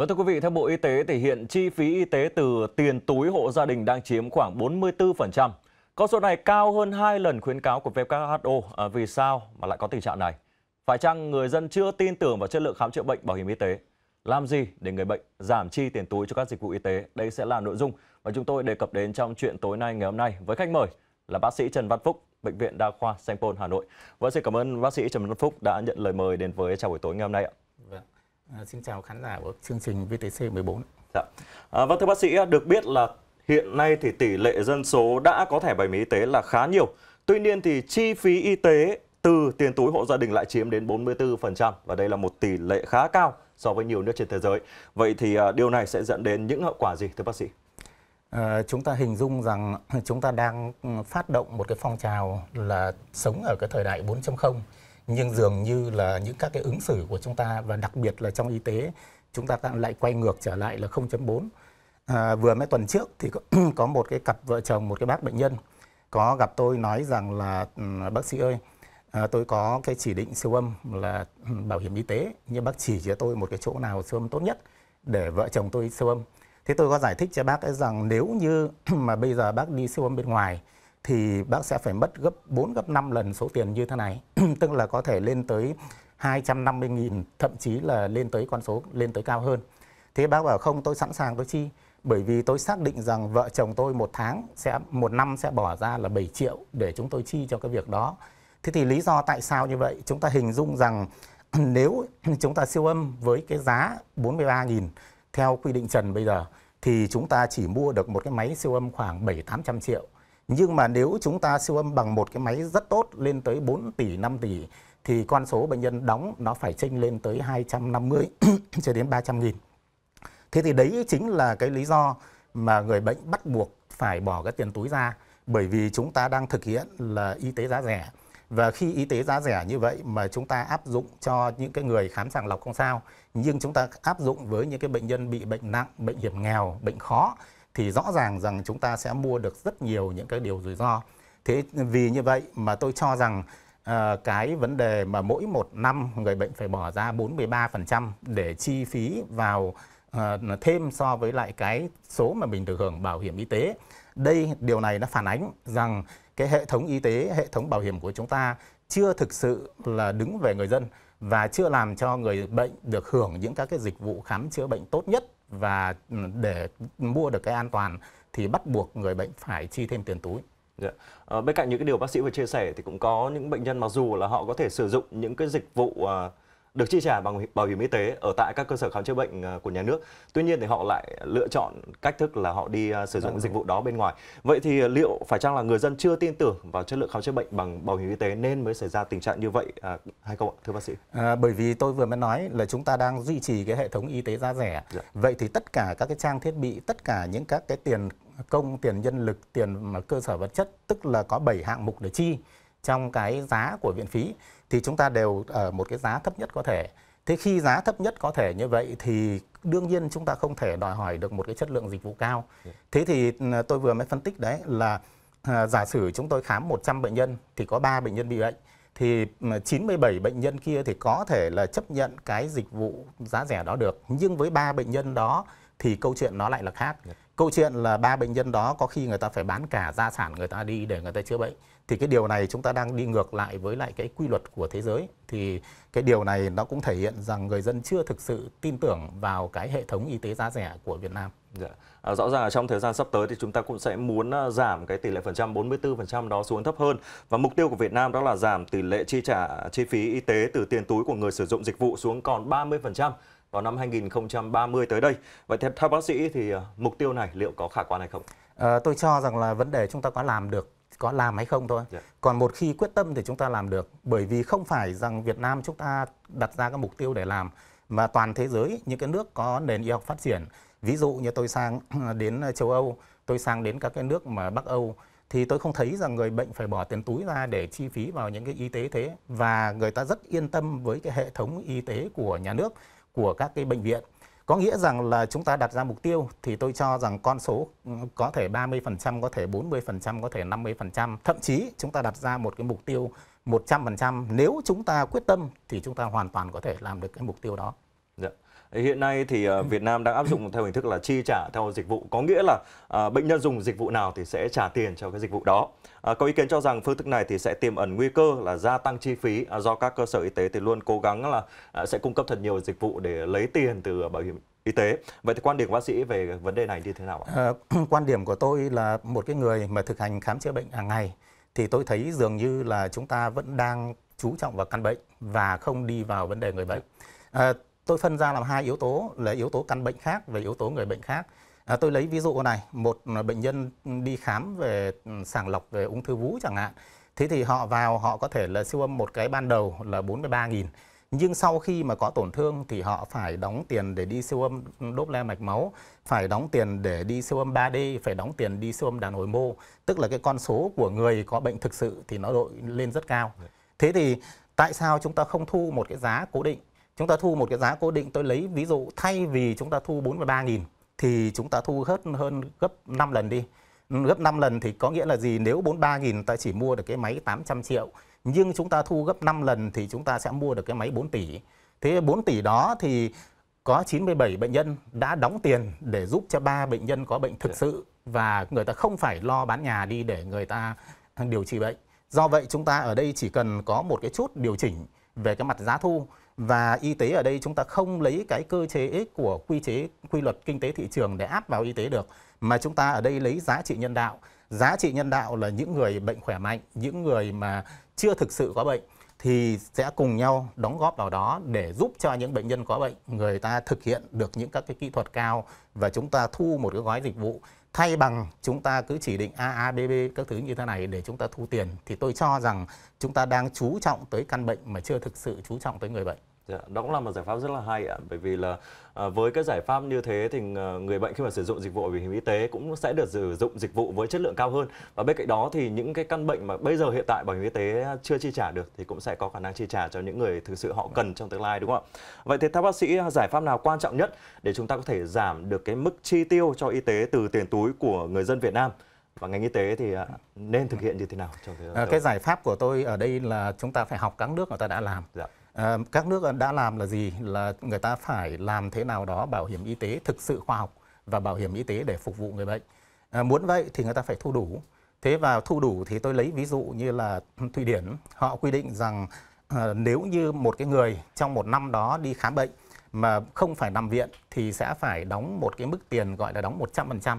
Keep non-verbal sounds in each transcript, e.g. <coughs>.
Vâng thưa quý vị, theo Bộ Y tế thì hiện chi phí y tế từ tiền túi hộ gia đình đang chiếm khoảng 44%. Con số này cao hơn 2 lần khuyến cáo của WHO. À, vì sao mà lại có tình trạng này? Phải chăng người dân chưa tin tưởng vào chất lượng khám chữa bệnh bảo hiểm y tế? Làm gì để người bệnh giảm chi tiền túi cho các dịch vụ y tế? Đây sẽ là nội dung mà chúng tôi đề cập đến trong chuyện tối nay ngày hôm nay với khách mời là bác sĩ Trần Văn Phúc, Bệnh viện Đa khoa Sanh Pôn, Hà Nội. Vâng, xin cảm ơn bác sĩ Trần Văn Phúc đã nhận lời mời đến với chào buổi tối ngày hôm nay ạ. Vâng. À, xin chào khán giả của chương trình VTC 14. Dạ. À, vâng thưa bác sĩ, được biết là hiện nay thì tỷ lệ dân số đã có thẻ bảo hiểm y tế là khá nhiều. Tuy nhiên thì chi phí y tế từ tiền túi hộ gia đình lại chiếm đến 44% và đây là một tỷ lệ khá cao so với nhiều nước trên thế giới. Vậy thì à, điều này sẽ dẫn đến những hậu quả gì thưa bác sĩ? À, chúng ta hình dung rằng chúng ta đang phát động một cái phong trào là sống ở cái thời đại 4.0 nhưng dường như là những các cái ứng xử của chúng ta và đặc biệt là trong y tế chúng ta lại quay ngược trở lại là 0.4 à, vừa mấy tuần trước thì có, <clears throat> có một cái cặp vợ chồng một cái bác bệnh nhân có gặp tôi nói rằng là ừ, bác sĩ ơi à, tôi có cái chỉ định siêu âm là ừ, bảo hiểm y tế nhưng bác chỉ cho tôi một cái chỗ nào siêu âm tốt nhất để vợ chồng tôi siêu âm thế tôi có giải thích cho bác ấy rằng nếu như <clears throat> mà bây giờ bác đi siêu âm bên ngoài thì bác sẽ phải mất gấp 4 gấp 5 lần số tiền như thế này, <clears throat> tức là có thể lên tới 250.000 thậm chí là lên tới con số lên tới cao hơn. Thế bác bảo không tôi sẵn sàng tôi chi bởi vì tôi xác định rằng vợ chồng tôi một tháng sẽ một năm sẽ bỏ ra là 7 triệu để chúng tôi chi cho cái việc đó. Thế thì lý do tại sao như vậy? Chúng ta hình dung rằng <clears throat> nếu <clears throat> chúng ta siêu âm với cái giá 43.000 theo quy định trần bây giờ thì chúng ta chỉ mua được một cái máy siêu âm khoảng 7 800 triệu nhưng mà nếu chúng ta siêu âm bằng một cái máy rất tốt lên tới 4 tỷ, 5 tỷ thì con số bệnh nhân đóng nó phải chênh lên tới 250 <coughs> cho đến 300 nghìn. Thế thì đấy chính là cái lý do mà người bệnh bắt buộc phải bỏ cái tiền túi ra bởi vì chúng ta đang thực hiện là y tế giá rẻ. Và khi y tế giá rẻ như vậy mà chúng ta áp dụng cho những cái người khám sàng lọc không sao, nhưng chúng ta áp dụng với những cái bệnh nhân bị bệnh nặng, bệnh hiểm nghèo, bệnh khó thì rõ ràng rằng chúng ta sẽ mua được rất nhiều những cái điều rủi ro. Thế vì như vậy mà tôi cho rằng à, cái vấn đề mà mỗi một năm người bệnh phải bỏ ra 43% để chi phí vào à, thêm so với lại cái số mà mình được hưởng bảo hiểm y tế. Đây điều này nó phản ánh rằng cái hệ thống y tế, hệ thống bảo hiểm của chúng ta chưa thực sự là đứng về người dân và chưa làm cho người bệnh được hưởng những các cái dịch vụ khám chữa bệnh tốt nhất và để mua được cái an toàn thì bắt buộc người bệnh phải chi thêm tiền túi. Yeah. Dạ. À, ờ, bên cạnh những cái điều bác sĩ vừa chia sẻ thì cũng có những bệnh nhân mặc dù là họ có thể sử dụng những cái dịch vụ uh, được chi trả bằng bảo hiểm y tế ở tại các cơ sở khám chữa bệnh à, của nhà nước. Tuy nhiên thì họ lại lựa chọn cách thức là họ đi à, sử dụng vâng. dịch vụ đó bên ngoài. Vậy thì liệu phải chăng là người dân chưa tin tưởng vào chất lượng khám chữa bệnh bằng bảo hiểm y tế nên mới xảy ra tình trạng như vậy à, hay không ạ, thưa bác sĩ? À, bởi vì tôi vừa mới nói là chúng ta đang duy trì cái hệ thống y tế giá rẻ. Dạ. Vậy thì tất cả các cái trang thiết bị, tất cả những các cái tiền công, tiền nhân lực, tiền mà cơ sở vật chất tức là có 7 hạng mục để chi trong cái giá của viện phí thì chúng ta đều ở ờ, một cái giá thấp nhất có thể. Thế khi giá thấp nhất có thể như vậy thì đương nhiên chúng ta không thể đòi hỏi được một cái chất lượng dịch vụ cao. Dạ. Thế thì ừ, tôi vừa mới phân tích đấy là ờ, giả sử chúng tôi khám 100 bệnh nhân thì có 3 bệnh nhân bị bệnh thì 97 ừ, bệnh nhân kia thì có thể là chấp nhận cái dịch vụ giá rẻ đó được. Nhưng với ba bệnh nhân đó thì câu chuyện nó lại là khác. Dạ. Câu chuyện là ba bệnh nhân đó có khi người ta phải bán cả gia sản người ta đi để người ta chữa bệnh thì cái điều này chúng ta đang đi ngược lại với lại cái quy luật của thế giới thì cái điều này nó cũng thể hiện rằng người dân chưa thực sự tin tưởng vào cái hệ thống y tế giá rẻ của Việt Nam. Dạ. À, rõ ràng là trong thời gian sắp tới thì chúng ta cũng sẽ muốn à, giảm cái tỷ lệ phần trăm 44% đó xuống thấp hơn và mục tiêu của Việt Nam đó là giảm tỷ lệ chi trả chi phí y tế từ tiền túi của người sử dụng dịch vụ xuống còn 30% vào năm 2030 tới đây. Vậy theo, theo bác sĩ thì à, mục tiêu này liệu có khả quan hay không? À, tôi cho rằng là vấn đề chúng ta có làm được có làm hay không thôi. Yeah. Dạ. Còn một khi quyết tâm thì chúng ta làm được bởi vì không phải rằng Việt Nam chúng ta đặt ra các mục tiêu để làm mà toàn thế giới những cái nước có nền y học phát triển. Ví dụ như tôi sang <clears throat> đến châu Âu, tôi sang đến các cái nước mà Bắc Âu thì tôi không thấy rằng người bệnh phải bỏ tiền túi ra để chi phí vào những cái y tế thế và người ta rất yên tâm với cái hệ thống y tế của nhà nước, của các cái bệnh viện có nghĩa rằng là chúng ta đặt ra mục tiêu thì tôi cho rằng con số ừ, có thể 30%, có thể 40%, có thể 50%. Thậm chí chúng ta đặt ra một cái mục tiêu 100%. Nếu chúng ta quyết tâm thì chúng ta hoàn toàn có thể làm được cái mục tiêu đó. Dạ. Hiện nay thì ờ, Việt Nam đang áp dụng theo hình thức là chi trả theo dịch vụ, có nghĩa là ờ, bệnh nhân dùng dịch vụ nào thì sẽ trả tiền cho cái dịch vụ đó. Ờ, có ý kiến cho rằng phương thức này thì sẽ tiềm ẩn nguy cơ là gia tăng chi phí à, do các cơ sở y tế thì luôn cố gắng là à, sẽ cung cấp thật nhiều dịch vụ để lấy tiền từ bảo hiểm y tế. Vậy thì quan điểm của bác sĩ về vấn đề này như thế nào ạ? <clears throat> quan điểm của tôi là một cái người mà thực hành khám chữa bệnh hàng ngày thì tôi thấy dường như là chúng ta vẫn đang chú trọng vào căn bệnh và không đi vào vấn đề người bệnh. À, tôi phân ra làm hai yếu tố là yếu tố căn bệnh khác và yếu tố người bệnh khác à, tôi lấy ví dụ này một bệnh nhân đi khám về ừ, sàng lọc về ung thư vú chẳng hạn thế thì họ vào họ có thể là siêu âm một cái ban đầu là 43.000 nhưng sau khi mà có tổn thương thì họ phải đóng tiền để đi siêu âm đốt le mạch máu, phải đóng tiền để đi siêu âm 3D, phải đóng tiền đi siêu âm đàn hồi mô, tức là cái con số của người có bệnh thực sự thì nó đội lên rất cao. Dạ. Thế thì tại sao chúng ta không thu một cái giá cố định chúng ta thu một cái giá cố định tôi lấy ví dụ thay vì chúng ta thu 43.000 thì chúng ta thu hết hơn gấp 5 lần đi gấp 5 lần thì có nghĩa là gì nếu 43.000 ta chỉ mua được cái máy 800 triệu nhưng chúng ta thu gấp 5 lần thì chúng ta sẽ mua được cái máy 4 tỷ thế 4 tỷ đó thì có 97 bệnh nhân đã đóng tiền để giúp cho ba bệnh nhân có bệnh thực dạ. sự và người ta không phải lo bán nhà đi để người ta điều trị bệnh. Do vậy chúng ta ở đây chỉ cần có một cái chút điều chỉnh về cái mặt giá thu và y tế ở đây chúng ta không lấy cái cơ chế của quy chế quy luật kinh tế thị trường để áp vào y tế được mà chúng ta ở đây lấy giá trị nhân đạo giá trị nhân đạo là những người bệnh khỏe mạnh những người mà chưa thực sự có bệnh thì sẽ cùng nhau đóng góp vào đó để giúp cho những bệnh nhân có bệnh người ta thực hiện được những các cái kỹ thuật cao và chúng ta thu một cái gói dịch vụ thay bằng chúng ta cứ chỉ định AABB các thứ như thế này để chúng ta thu tiền thì tôi cho rằng chúng ta đang chú trọng tới căn bệnh mà chưa thực sự chú trọng tới người bệnh. Dạ, đó cũng là một giải pháp rất là hay ạ bởi vì là à, với cái giải pháp như thế thì à, người bệnh khi mà sử dụng dịch vụ bảo hiểm y tế cũng sẽ được sử dụng dịch vụ với chất lượng cao hơn và bên cạnh đó thì những cái căn bệnh mà bây giờ hiện tại bảo hiểm y tế chưa chi trả được thì cũng sẽ có khả năng chi trả cho những người thực sự họ cần trong tương lai đúng không ạ vậy thì theo bác sĩ à, giải pháp nào quan trọng nhất để chúng ta có thể giảm được cái mức chi tiêu cho y tế từ tiền túi của người dân Việt Nam và ngành y tế thì à, nên thực hiện như thế nào trong thời à, cái giải pháp của tôi ở đây là chúng ta phải học các nước người ta đã làm dạ. Ờ, các nước đã làm là gì? Là người ta phải làm thế nào đó bảo hiểm y tế thực sự khoa học và bảo hiểm y tế để phục vụ người bệnh. À, muốn vậy thì người ta phải thu đủ. Thế và thu đủ thì tôi lấy ví dụ như là Thụy Điển, họ quy định rằng à, nếu như một cái người trong một năm đó đi khám bệnh mà không phải nằm viện thì sẽ phải đóng một cái mức tiền gọi là đóng 100%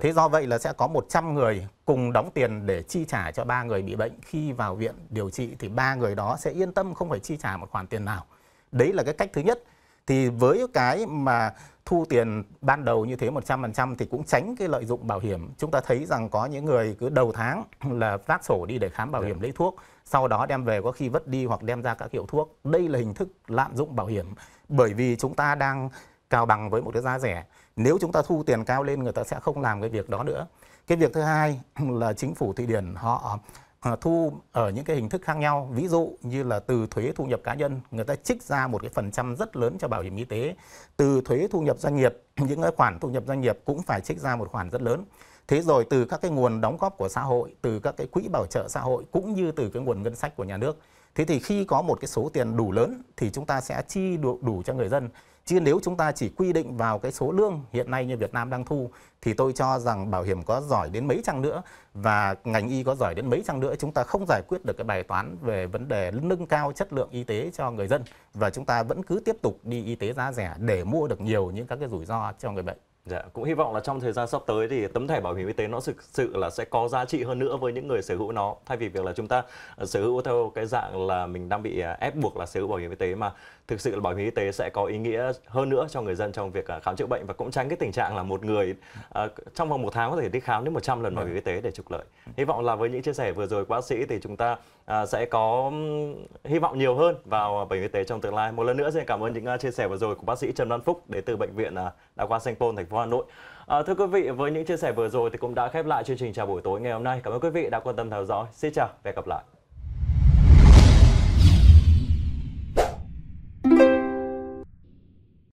Thế do vậy là sẽ có 100 người cùng đóng tiền để chi trả cho ba người bị bệnh khi vào viện điều trị thì ba người đó sẽ yên tâm không phải chi trả một khoản tiền nào. Đấy là cái cách thứ nhất. Thì với cái mà thu tiền ban đầu như thế 100% thì cũng tránh cái lợi dụng bảo hiểm. Chúng ta thấy rằng có những người cứ đầu tháng <clears throat> là phát sổ đi để khám bảo hiểm dạ. lấy thuốc, sau đó đem về có khi vất đi hoặc đem ra các hiệu thuốc. Đây là hình thức lạm dụng bảo hiểm bởi vì chúng ta đang cao bằng với một cái giá rẻ nếu chúng ta thu tiền cao lên người ta sẽ không làm cái việc đó nữa cái việc thứ hai <clears throat> là chính phủ thụy điển họ ờ, thu ở những cái hình thức khác nhau ví dụ như là từ thuế thu nhập cá nhân người ta trích ra một cái phần trăm rất lớn cho bảo hiểm y tế từ thuế thu nhập doanh nghiệp <clears throat> những cái khoản thu nhập doanh nghiệp cũng phải trích ra một khoản rất lớn thế rồi từ các cái nguồn đóng góp của xã hội từ các cái quỹ bảo trợ xã hội cũng như từ cái nguồn ngân sách của nhà nước thế thì khi có một cái số tiền đủ lớn thì chúng ta sẽ chi đủ, đủ cho người dân chứ nếu chúng ta chỉ quy định vào cái số lương hiện nay như Việt Nam đang thu thì tôi cho rằng bảo hiểm có giỏi đến mấy chăng nữa và ngành y có giỏi đến mấy chăng nữa chúng ta không giải quyết được cái bài toán về vấn đề nâng cao chất lượng y tế cho người dân và chúng ta vẫn cứ tiếp tục đi y tế giá rẻ để mua được nhiều những các cái rủi ro cho người bệnh. Dạ, cũng hy vọng là trong thời gian sắp tới thì tấm thẻ bảo hiểm y tế nó thực sự là sẽ có giá trị hơn nữa với những người sở hữu nó thay vì việc là chúng ta ờ, sở hữu theo cái dạng là mình đang bị à, ép buộc là sở hữu bảo hiểm y tế mà thực sự là bảo hiểm y tế sẽ có ý nghĩa hơn nữa cho người dân trong việc à, khám chữa bệnh và cũng tránh cái tình trạng là một người uh, trong vòng một tháng có thể đi khám đến 100 lần dạ. bảo hiểm y tế để trục lợi. Hy vọng là với những chia sẻ vừa rồi của bác sĩ thì chúng ta à, sẽ có hy vọng nhiều hơn vào bệnh y tế trong tương lai. Một lần nữa xin cảm ơn những à, chia sẻ vừa rồi của bác sĩ Trần Văn Phúc đến từ bệnh viện à, Đa khoa Sanh Pôn thành phố Hà Nội. À, thưa quý vị, với những chia sẻ vừa rồi thì cũng đã khép lại chương trình chào buổi tối ngày hôm nay. Cảm ơn quý vị đã quan tâm theo dõi. Xin chào và hẹn gặp lại.